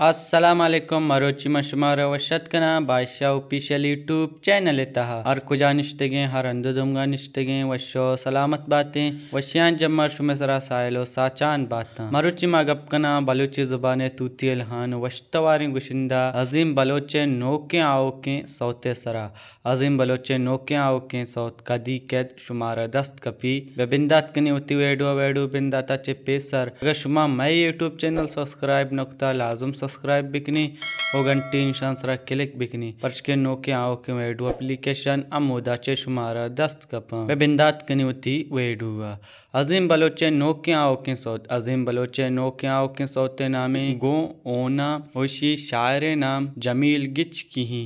असलम मरोची मशुमार वशत कना बादशाह official YouTube channel तहा हर खुजा निश्तगे हर अंध दुमगा निश्तगे वशो सलामत बातें वशियान में सरा सायलो साचान बात मरोची मा गप कना बलोची जुबान तूती अलहान वशतवारी गुशिंदा अजीम बलोचे नोके आओ के सौते सरा अजीम बलोचे नोके आओ के सौत कदी कैद शुमार दस्त कपी बिंदात कनी उती वेडो वेडो बिंदाता चिपे सर अगर शुमा मई यूट्यूब चैनल सब्सक्राइब नुकता लाजुम सब्सक्राइब बिकनी और घंटी निशान सरा क्लिक बिकनी पर्चके नोके आओ के वेडू एप्लीकेशन अमोदा चे शुमारा दस्त कपा वे बिंदात कनी उती वेडू हुआ अजीम बलोचे नोके आओ के सौत अजीम बलोचे नोके आओ के सौते नामे गो ओना ओशी शायरे नाम जमील गिच की ही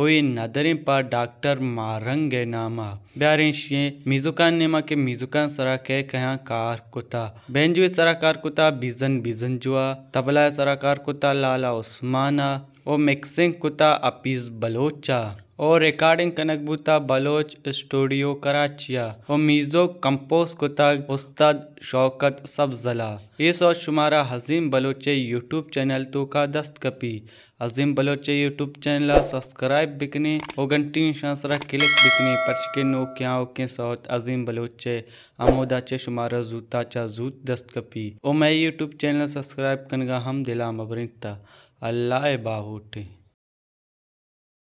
ओए नदरें डॉक्टर मारंग नामा शे मिजुकान नेमा के मिजुकान सरा के कहा कार कुता बेंजुए सरा कार कुता बिजन बिजन जुआ तबला सरा कार कुता लाला उस्माना ओ मिक्सिंग कुता अपीज बलोचा और रिकॉर्डिंग कनकबूता बलोच स्टूडियो कराचिया और मीज़ो कंपोज कुता उस्ताद शौकत सब्जला ये सौ शुमारा हजीम बलोचे यूट्यूब चैनल तो का दस्त कपी अजीम बलोचे यूट्यूब चैनल सब्सक्राइब बिकने और घंटी शांसरा क्लिक बिकने पर के नो क्या के सौत अजीम बलोचे अमोदा चे शुमारा जूता चा जूत दस्तकपी और मैं यूट्यूब चैनल सब्सक्राइब कनगा हम दिला मबरिंता अल्लाह बाहूटे